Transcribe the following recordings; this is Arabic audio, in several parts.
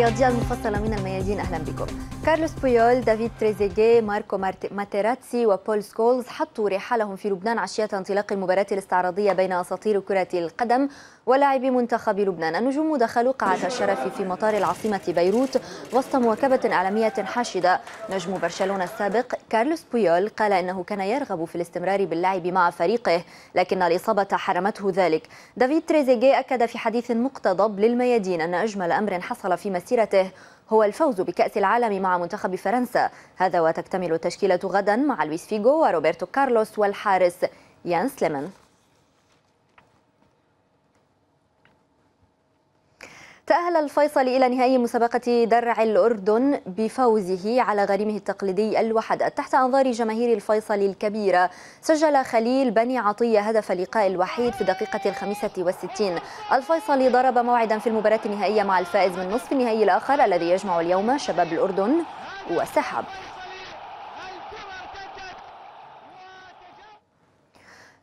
الرياضية المفصلة من الميادين أهلا بكم كارلوس بويول دافيد تريزيجي ماركو ماتيراتسي وبول سكولز حطوا رحالهم في لبنان عشية انطلاق المباراة الاستعراضية بين أساطير كرة القدم ولاعبي منتخب لبنان النجوم دخلوا قاعة الشرف في مطار العاصمة بيروت وسط مواكبة إعلامية حاشدة نجم برشلونة السابق كارلوس بويول قال إنه كان يرغب في الاستمرار باللعب مع فريقه لكن الإصابة حرمته ذلك دافيد تريزيجي أكد في حديث مقتضب للميادين أن أجمل أمر حصل في مسيرة مسيرته هو الفوز بكأس العالم مع منتخب فرنسا هذا وتكتمل التشكيلة غدا مع لويس فيغو وروبرتو كارلوس والحارس يانس ليمن تأهل الفيصلي إلى نهائي مسابقة درع الأردن بفوزه على غريمه التقليدي الوحد تحت أنظار جماهير الفيصلي الكبيرة سجل خليل بني عطية هدف اللقاء الوحيد في الدقيقة الخمسة والستين الفيصلي ضرب موعدا في المباراة النهائية مع الفائز من نصف النهائي الآخر الذي يجمع اليوم شباب الأردن وسحب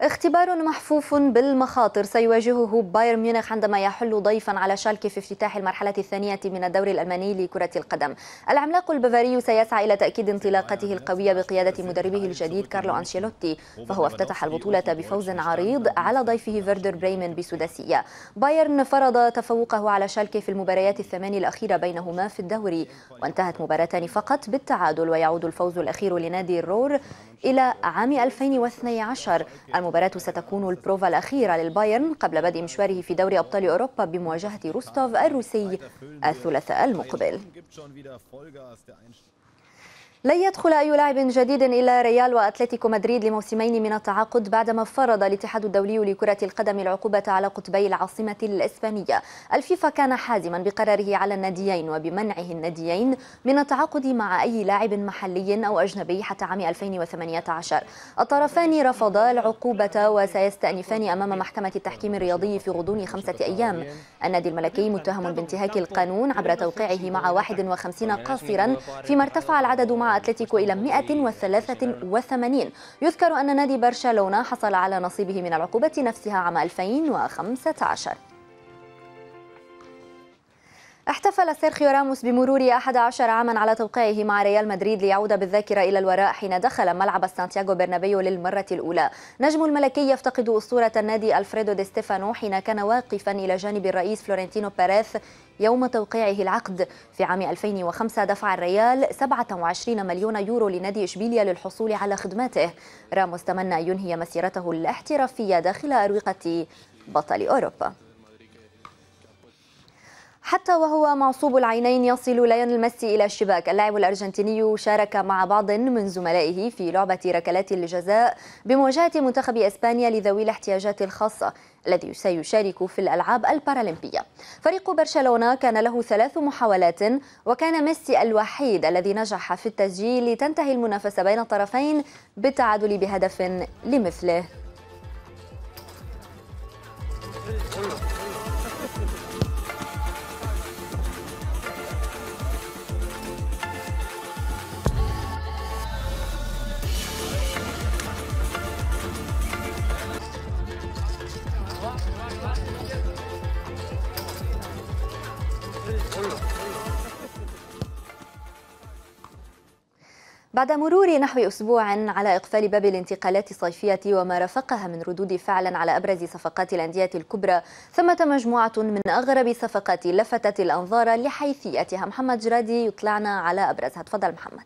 اختبار محفوف بالمخاطر سيواجهه بايرن ميونخ عندما يحل ضيفا على شالكي في افتتاح المرحلة الثانية من الدوري الألماني لكرة القدم العملاق البافاري سيسعى إلى تأكيد انطلاقته القوية بقيادة مدربه الجديد كارلو أنشيلوتي فهو افتتح البطولة بفوز عريض على ضيفه فيردر بريمن بسداسية بايرن فرض تفوقه على شالكي في المباريات الثمان الأخيرة بينهما في الدوري وانتهت مباراتان فقط بالتعادل ويعود الفوز الأخير لنادي الرور إلى عام 2012 المباراة ستكون البروفا الأخيرة للبايرن قبل بدء مشواره في دوري أبطال أوروبا بمواجهة روستوف الروسي الثلاثاء المقبل لن يدخل أي لاعب جديد إلى ريال وأتلتيكو مدريد لموسمين من التعاقد بعدما فرض الاتحاد الدولي لكرة القدم العقوبة على قطبي العاصمة الإسبانية الفيفا كان حازما بقراره على الناديين وبمنعه الناديين من التعاقد مع أي لاعب محلي أو أجنبي حتى عام 2018 الطرفان رفضا العقوبة وسيستأنفان أمام محكمة التحكيم الرياضي في غضون خمسة أيام النادي الملكي متهم بانتهاك القانون عبر توقيعه مع 51 قاصرا فيما ارتفع العدد مع مع أتلتيكو إلى 183 يذكر أن نادي برشلونة حصل على نصيبه من العقوبة نفسها عام 2015 احتفل سيرخيو راموس بمرور 11 عاما على توقيعه مع ريال مدريد ليعود بالذاكرة إلى الوراء حين دخل ملعب سانتياغو برنابيو للمرة الأولى نجم الملكي يفتقد أسطورة النادي ألفريدو دي ستيفانو حين كان واقفا إلى جانب الرئيس فلورنتينو باريث يوم توقيعه العقد في عام 2005 دفع الريال 27 مليون يورو لنادي إشبيليا للحصول على خدماته راموس تمنى أن ينهي مسيرته الاحترافية داخل أروقة بطل أوروبا حتى وهو معصوب العينين يصل ليونيل ميسي إلى الشباك اللاعب الأرجنتيني شارك مع بعض من زملائه في لعبة ركلات الجزاء بمواجهة منتخب إسبانيا لذوي الاحتياجات الخاصة الذي سيشارك في الألعاب البارالمبية فريق برشلونة كان له ثلاث محاولات وكان ميسي الوحيد الذي نجح في التسجيل لتنتهي المنافسة بين الطرفين بالتعادل بهدف لمثله بعد مرور نحو أسبوع على إقفال باب الانتقالات الصيفية وما رافقها من ردود فعل على أبرز صفقات الأندية الكبرى ثمة مجموعة من أغرب الصفقات لفتت الأنظار لحيثيتها محمد جرادي يطلعنا على أبرزها تفضل محمد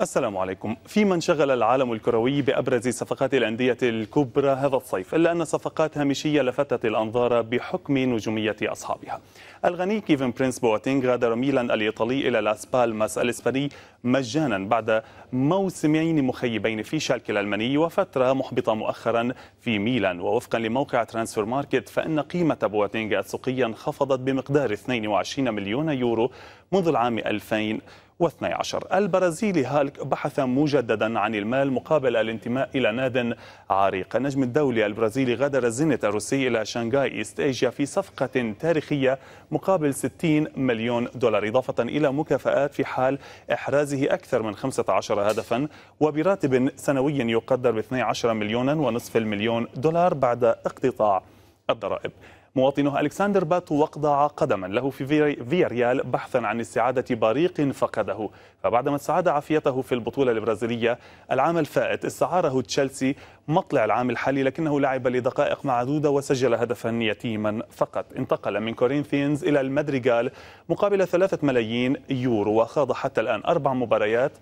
السلام عليكم في من شغل العالم الكروي بأبرز صفقات الأندية الكبرى هذا الصيف إلا أن صفقات هامشية لفتت الأنظار بحكم نجومية أصحابها الغني كيفن برينس بواتينغ غادر ميلان الإيطالي إلى لاس بالماس الإسباني مجانا بعد موسمين مخيبين في شالك الألماني وفترة محبطة مؤخرا في ميلان ووفقا لموقع ترانسفير ماركت فإن قيمة بواتينغ السوقية انخفضت بمقدار 22 مليون يورو منذ العام 2000 2012 البرازيلي هالك بحث مجددا عن المال مقابل الانتماء إلى ناد عريق النجم الدولي البرازيلي غادر الزينة الروسي إلى شانغاي إيست إيجيا في صفقة تاريخية مقابل 60 مليون دولار إضافة إلى مكافآت في حال إحرازه أكثر من 15 هدفا وبراتب سنوي يقدر ب 12 مليونا ونصف المليون دولار بعد اقتطاع الضرائب مواطنه ألكسندر باتو وقضع قدما له في فيا ريال بحثا عن استعادة بريق فقده فبعدما استعاد عافيته في البطولة البرازيلية العام الفائت استعاره تشيلسي مطلع العام الحالي لكنه لعب لدقائق معدودة وسجل هدفا يتيما فقط انتقل من كورينثينز إلى المدريغال مقابل ثلاثة ملايين يورو وخاض حتى الآن أربع مباريات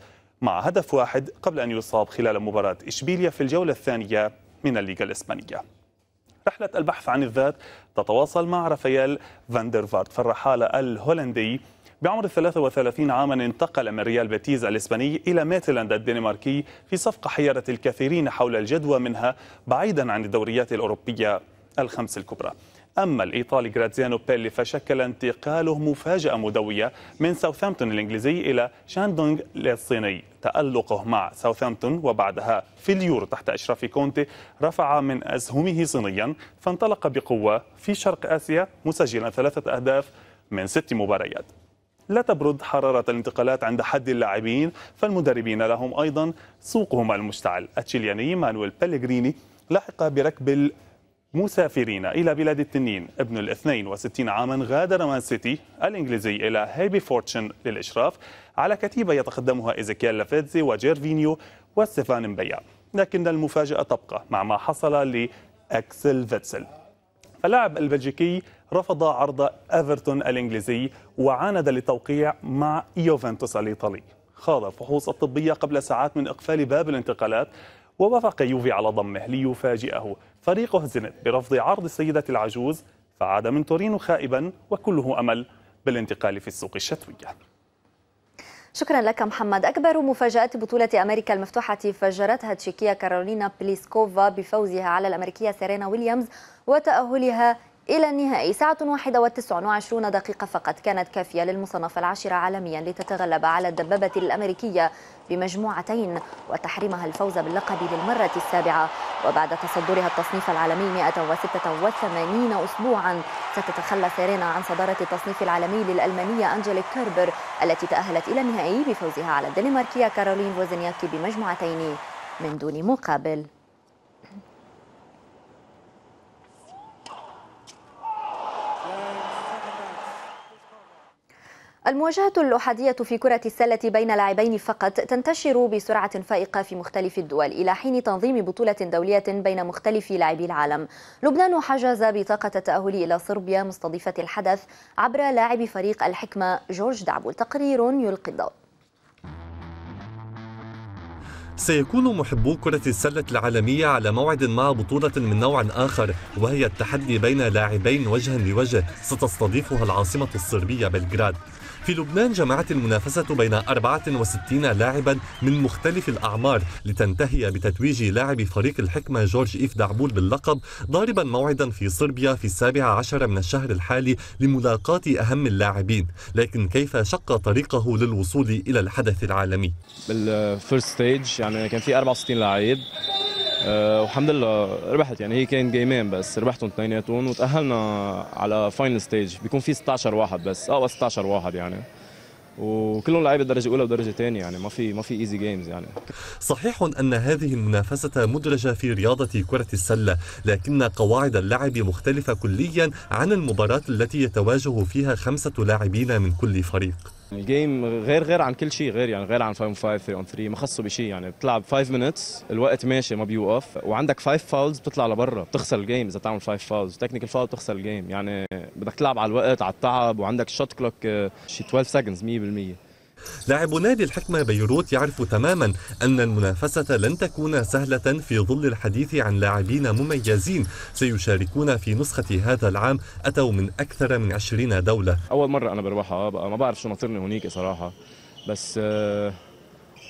مع هدف واحد قبل أن يصاب خلال مباراة إشبيليا في الجولة الثانية من الليغا الإسبانية رحلة البحث عن الذات تتواصل مع رافائيل فاندرفارت فالرحالة الهولندي بعمر 33 عاما انتقل من ريال بيتيز الإسباني إلى ميتلاند الدنماركي في صفقة حيرت الكثيرين حول الجدوى منها بعيدا عن الدوريات الأوروبية الخمس الكبرى أما الإيطالي جراتزيانو بيلي فشكل انتقاله مفاجأة مدوية من ساوثامبتون الإنجليزي إلى شاندونغ الصيني تألقه مع ساوثامبتون وبعدها في اليورو تحت إشراف كونتي رفع من أسهمه صينيا فانطلق بقوة في شرق آسيا مسجلا ثلاثة أهداف من ست مباريات لا تبرد حرارة الانتقالات عند حد اللاعبين فالمدربين لهم أيضا سوقهم المشتعل التشيلياني مانويل بيليغريني لحق بركب مسافرين إلى بلاد التنين ابن الاثنين وستين عاما غادر مان سيتي الإنجليزي إلى هيبي فورتشن للإشراف على كتيبة يتقدمها إيزيكيال لافيتزي وجيرفينيو وستيفان مبيا لكن المفاجأة تبقى مع ما حصل لأكسل فيتسل اللاعب البلجيكي رفض عرض ايفرتون الانجليزي وعاند للتوقيع مع يوفنتوس الايطالي خاض الفحوص الطبيه قبل ساعات من اقفال باب الانتقالات ووافق يوفي على ضمه ليفاجئه فريقه زنت برفض عرض السيدة العجوز فعاد من تورينو خائبا وكله أمل بالانتقال في السوق الشتوية شكرا لك محمد أكبر مفاجآت بطولة أمريكا المفتوحة فجرتها تشيكيا كارولينا بليسكوفا بفوزها على الأمريكية سيرينا ويليامز وتأهلها إلى النهائي ساعة واحدة وتسع وعشرون دقيقة فقط كانت كافية للمصنفة العاشرة عالميا لتتغلب على الدبابة الأمريكية بمجموعتين وتحريمها الفوز باللقب للمرة السابعة وبعد تصدرها التصنيف العالمي 186 أسبوعا ستتخلى سيرينا عن صدارة التصنيف العالمي للألمانية أنجليك كيربر التي تأهلت إلى النهائي بفوزها على الدنماركية كارولين وزنياكي بمجموعتين من دون مقابل المواجهة الأحادية في كرة السلة بين لاعبين فقط تنتشر بسرعة فائقة في مختلف الدول إلى حين تنظيم بطولة دولية بين مختلف لاعبي العالم لبنان حجز بطاقة التأهل إلى صربيا مستضيفة الحدث عبر لاعب فريق الحكمة جورج دعبول تقرير يلقي الضوء سيكون محبو كرة السلة العالمية على موعد مع بطولة من نوع آخر وهي التحدي بين لاعبين وجها لوجه ستستضيفها العاصمة الصربية بلغراد في لبنان جمعت المنافسة بين 64 لاعبا من مختلف الأعمار لتنتهي بتتويج لاعب فريق الحكمة جورج إيف دعبول باللقب ضاربا موعدا في صربيا في السابع عشر من الشهر الحالي لملاقاة أهم اللاعبين لكن كيف شق طريقه للوصول إلى الحدث العالمي بالفيرست ستيج يعني كان في 64 لعيب آه، والحمد لله ربحت يعني هي كان جيمين بس ربحتهم اثنيناتهم وتاهلنا على فاينل ستيج بيكون في 16 واحد بس اه 16 واحد يعني وكلهم لعيبه درجه اولى ودرجه ثانيه يعني ما في ما في ايزي جيمز يعني صحيح ان هذه المنافسه مدرجه في رياضه كره السله لكن قواعد اللعب مختلفه كليا عن المباراه التي يتواجه فيها خمسه لاعبين من كل فريق الجيم غير غير عن كل شيء غير يعني غير عن 5 اون 5 3 اون 3 ما خصه بشيء يعني بتلعب 5 minutes الوقت ماشي ما بيوقف وعندك 5 فاولز بتطلع لبرا بتخسر الجيم اذا تعمل 5 فاولز تكنيكال فاول بتخسر الجيم يعني بدك تلعب على الوقت على التعب وعندك شوت كلوك آه، شي 12 seconds 100% لاعب نادي الحكمة بيروت يعرف تماما أن المنافسة لن تكون سهلة في ظل الحديث عن لاعبين مميزين سيشاركون في نسخة هذا العام أتوا من أكثر من 20 دولة أول مرة أنا بروحها بقى ما بعرف شو ناطرني هناك صراحة بس آه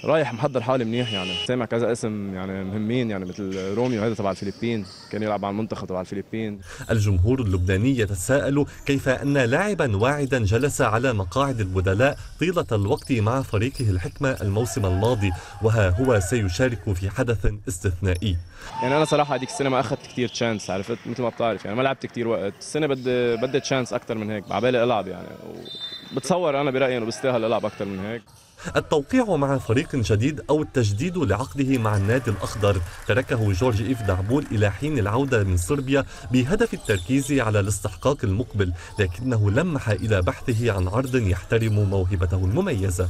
رايح محضر حالي منيح يعني سامع كذا اسم يعني مهمين يعني مثل روميو هذا تبع الفلبين كان يلعب مع المنتخب تبع الفلبين الجمهور اللبناني يتساءل كيف ان لاعبا واعدا جلس على مقاعد البدلاء طيله الوقت مع فريقه الحكمه الموسم الماضي وها هو سيشارك في حدث استثنائي يعني انا صراحه هذيك السنه ما اخذت كثير تشانس عرفت مثل ما بتعرف يعني ما لعبت كثير وقت السنه بدي بدي تشانس اكثر من هيك على بالي العب يعني بتصور انا برايي انه بستاهل العب اكثر من هيك التوقيع مع فريق جديد أو التجديد لعقده مع النادي الأخضر تركه جورج إيف دعبول إلى حين العودة من صربيا بهدف التركيز على الاستحقاق المقبل لكنه لمح إلى بحثه عن عرض يحترم موهبته المميزة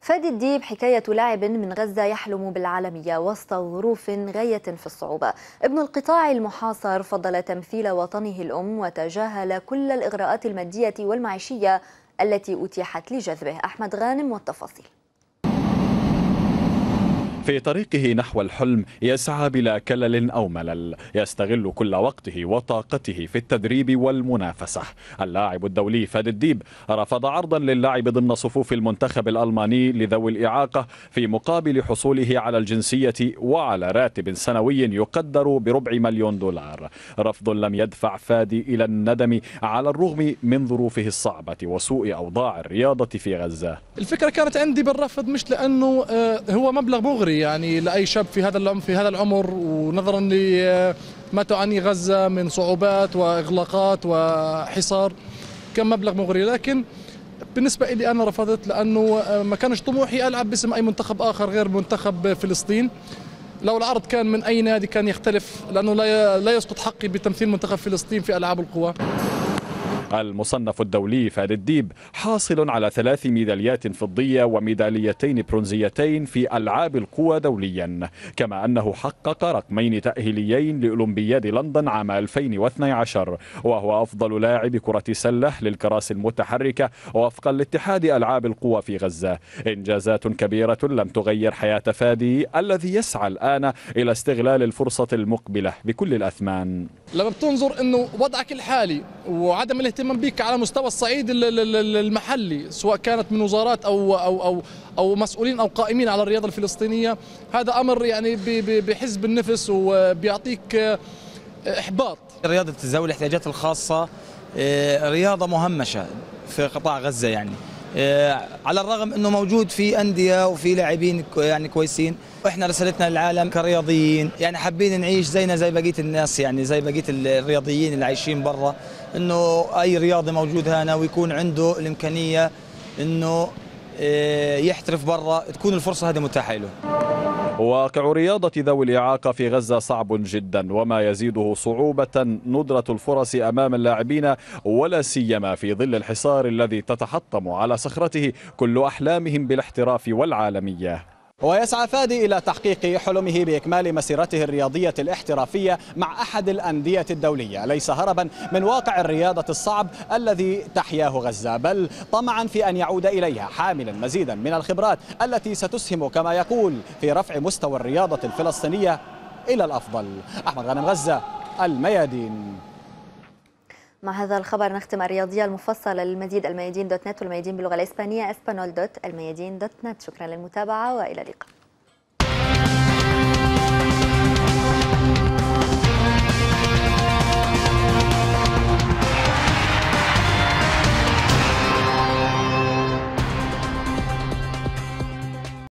فادي الديب حكاية لاعب من غزة يحلم بالعالمية وسط ظروف غاية في الصعوبة ابن القطاع المحاصر فضل تمثيل وطنه الأم وتجاهل كل الإغراءات المادية والمعيشية التي أتيحت لجذبه أحمد غانم والتفاصيل في طريقه نحو الحلم يسعى بلا كلل أو ملل يستغل كل وقته وطاقته في التدريب والمنافسة اللاعب الدولي فادي الديب رفض عرضا للعب ضمن صفوف المنتخب الألماني لذوي الإعاقة في مقابل حصوله على الجنسية وعلى راتب سنوي يقدر بربع مليون دولار رفض لم يدفع فادي إلى الندم على الرغم من ظروفه الصعبة وسوء أوضاع الرياضة في غزة الفكرة كانت عندي بالرفض مش لأنه آه، هو مبلغ مغري ضروري يعني لاي شاب في هذا في هذا العمر ونظرا لما تعاني غزه من صعوبات واغلاقات وحصار كان مبلغ مغري لكن بالنسبه لي انا رفضت لانه ما كانش طموحي العب باسم اي منتخب اخر غير منتخب فلسطين لو العرض كان من اي نادي كان يختلف لانه لا يسقط حقي بتمثيل منتخب فلسطين في العاب القوى المصنف الدولي فهد الديب حاصل على ثلاث ميداليات فضية وميداليتين برونزيتين في ألعاب القوى دوليا كما أنه حقق رقمين تأهيليين لأولمبياد لندن عام 2012 وهو أفضل لاعب كرة سلة للكراسي المتحركة وفقا لاتحاد ألعاب القوى في غزة إنجازات كبيرة لم تغير حياة فادي الذي يسعى الآن إلى استغلال الفرصة المقبلة بكل الأثمان لما بتنظر أنه وضعك الحالي وعدم الاهتمام يأتمم بك على مستوى الصعيد المحلي سواء كانت من وزارات أو, أو, أو, أو مسؤولين أو قائمين على الرياضة الفلسطينية هذا أمر يعني بحز بالنفس وبيعطيك آه، إحباط رياضة ذوي الاحتياجات الخاصة آه، رياضة مهمشة في قطاع غزة يعني آه، على الرغم انه موجود في انديه وفي لاعبين يعني كويسين واحنا رسالتنا للعالم كرياضيين يعني حابين نعيش زينا زي بقيه الناس يعني زي بقيه الرياضيين اللي عايشين برا انه اي رياضي موجود هنا ويكون عنده الامكانيه انه آه، يحترف برا تكون الفرصه هذه متاحه له واقع رياضة ذوي الإعاقة في غزة صعب جدا وما يزيده صعوبة ندرة الفرص أمام اللاعبين ولا سيما في ظل الحصار الذي تتحطم على صخرته كل أحلامهم بالاحتراف والعالمية ويسعى فادي إلى تحقيق حلمه بإكمال مسيرته الرياضية الاحترافية مع أحد الأندية الدولية ليس هربا من واقع الرياضة الصعب الذي تحياه غزة بل طمعا في أن يعود إليها حاملا مزيدا من الخبرات التي ستسهم كما يقول في رفع مستوى الرياضة الفلسطينية إلى الأفضل أحمد غنم غزة الميادين مع هذا الخبر نختم الرياضية المفصلة للمزيد الميادين دوت نت والميادين باللغة الإسبانية اسبانول دوت الميادين دوت نت شكرا للمتابعة وإلى اللقاء